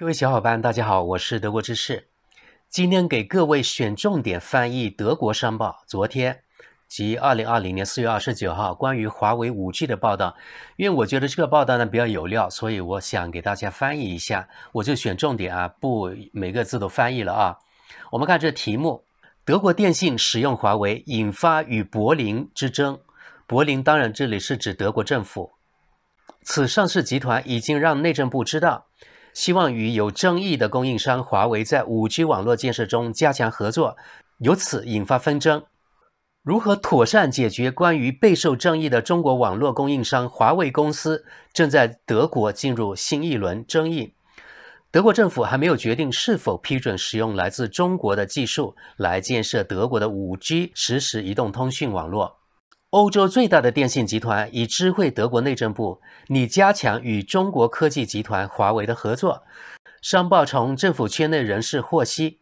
各位小伙伴，大家好，我是德国知识。今天给各位选重点翻译《德国商报》昨天及二零二零年四月二十九号关于华为五 G 的报道，因为我觉得这个报道呢比较有料，所以我想给大家翻译一下。我就选重点啊，不每个字都翻译了啊。我们看这题目：德国电信使用华为引发与柏林之争。柏林当然这里是指德国政府。此上市集团已经让内政部知道。希望与有争议的供应商华为在 5G 网络建设中加强合作，由此引发纷争。如何妥善解决关于备受争议的中国网络供应商华为公司正在德国进入新一轮争议？德国政府还没有决定是否批准使用来自中国的技术来建设德国的 5G 实时移动通讯网络。欧洲最大的电信集团已知会德国内政部，拟加强与中国科技集团华为的合作。商报从政府圈内人士获悉，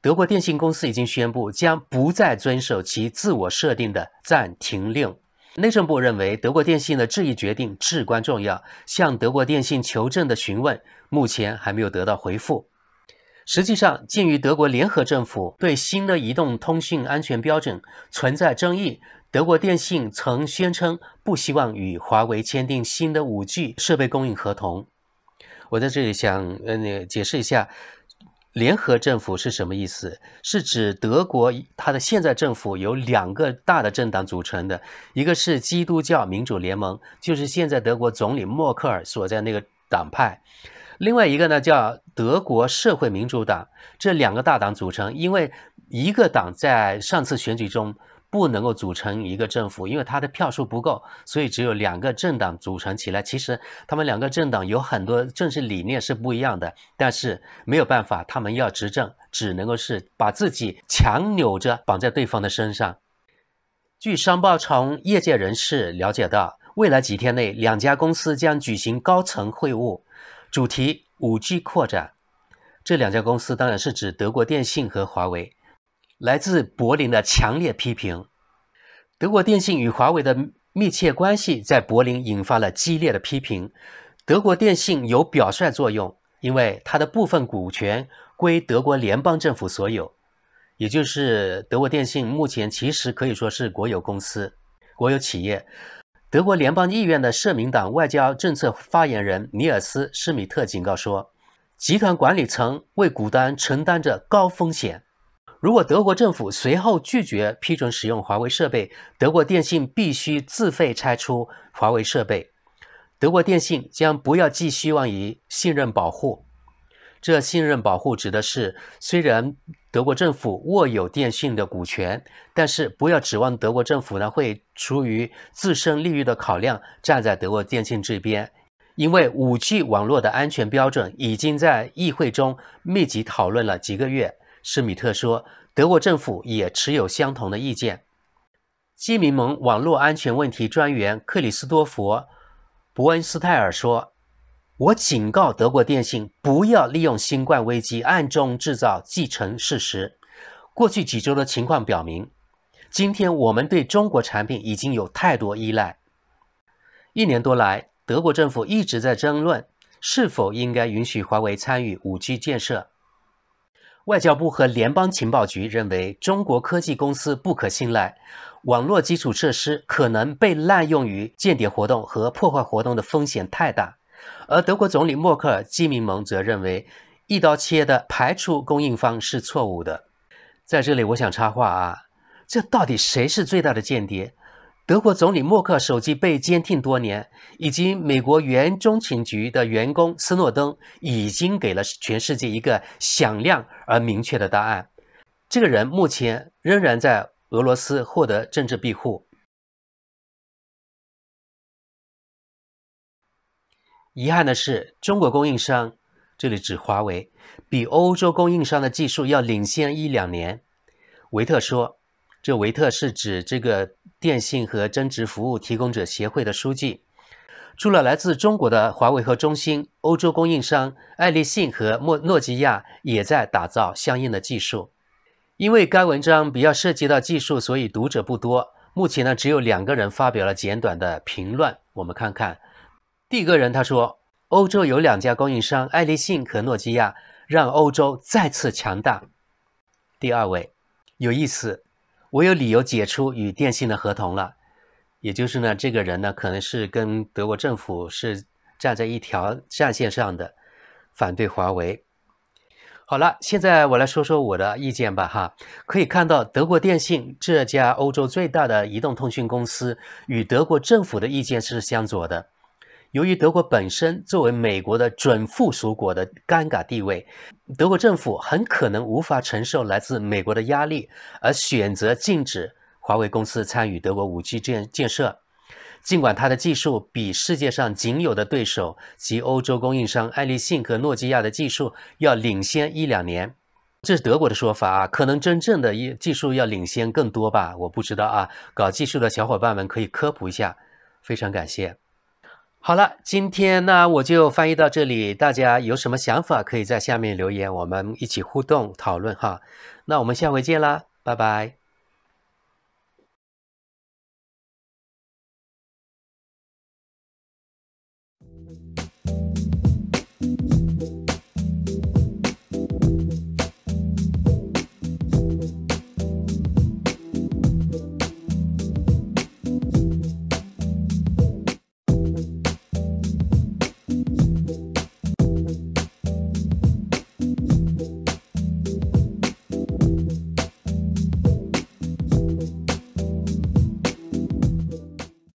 德国电信公司已经宣布将不再遵守其自我设定的暂停令。内政部认为，德国电信的这一决定至关重要。向德国电信求证的询问目前还没有得到回复。实际上，鉴于德国联合政府对新的移动通讯安全标准存在争议。德国电信曾宣称不希望与华为签订新的五 G 设备供应合同。我在这里想，呃，解释一下，联合政府是什么意思？是指德国它的现在政府由两个大的政党组成的，一个是基督教民主联盟，就是现在德国总理默克尔所在那个党派；另外一个呢叫德国社会民主党。这两个大党组成，因为一个党在上次选举中。不能够组成一个政府，因为他的票数不够，所以只有两个政党组成起来。其实他们两个政党有很多政治理念是不一样的，但是没有办法，他们要执政，只能够是把自己强扭着绑在对方的身上。据商报从业界人士了解到，未来几天内两家公司将举行高层会晤，主题五 G 扩展。这两家公司当然是指德国电信和华为。来自柏林的强烈批评。德国电信与华为的密切关系在柏林引发了激烈的批评。德国电信有表率作用，因为它的部分股权归德国联邦政府所有，也就是德国电信目前其实可以说是国有公司、国有企业。德国联邦议院的社民党外交政策发言人尼尔斯·施米特警告说：“集团管理层为股东承担着高风险。”如果德国政府随后拒绝批准使用华为设备，德国电信必须自费拆出华为设备。德国电信将不要寄希望于信任保护。这信任保护指的是，虽然德国政府握有电信的股权，但是不要指望德国政府呢会出于自身利益的考量站在德国电信这边。因为 5G 网络的安全标准已经在议会中密集讨论了几个月。施米特说，德国政府也持有相同的意见。基民盟网络安全问题专员克里斯多佛·伯恩斯泰尔说：“我警告德国电信不要利用新冠危机暗中制造既成事实。过去几周的情况表明，今天我们对中国产品已经有太多依赖。一年多来，德国政府一直在争论是否应该允许华为参与 5G 建设。”外交部和联邦情报局认为，中国科技公司不可信赖，网络基础设施可能被滥用于间谍活动和破坏活动的风险太大。而德国总理默克尔基民盟则认为，一刀切的排除供应方是错误的。在这里，我想插话啊，这到底谁是最大的间谍？德国总理默克手机被监听多年，以及美国原中情局的员工斯诺登已经给了全世界一个响亮而明确的答案。这个人目前仍然在俄罗斯获得政治庇护。遗憾的是，中国供应商，这里指华为，比欧洲供应商的技术要领先一两年，维特说。这维特是指这个电信和增值服务提供者协会的书记。除了来自中国的华为和中兴，欧洲供应商爱立信和诺诺基亚也在打造相应的技术。因为该文章比较涉及到技术，所以读者不多。目前呢，只有两个人发表了简短的评论。我们看看，第一个人他说：“欧洲有两家供应商，爱立信和诺基亚，让欧洲再次强大。”第二位，有意思。我有理由解除与电信的合同了，也就是呢，这个人呢，可能是跟德国政府是站在一条战线上的，反对华为。好了，现在我来说说我的意见吧，哈，可以看到德国电信这家欧洲最大的移动通讯公司与德国政府的意见是相左的。由于德国本身作为美国的准附属国的尴尬地位，德国政府很可能无法承受来自美国的压力，而选择禁止华为公司参与德国五 G 建建设。尽管它的技术比世界上仅有的对手及欧洲供应商爱立信和诺基亚的技术要领先一两年，这是德国的说法啊。可能真正的技术要领先更多吧？我不知道啊。搞技术的小伙伴们可以科普一下，非常感谢。好了，今天呢我就翻译到这里。大家有什么想法，可以在下面留言，我们一起互动讨论哈。那我们下回见啦，拜拜。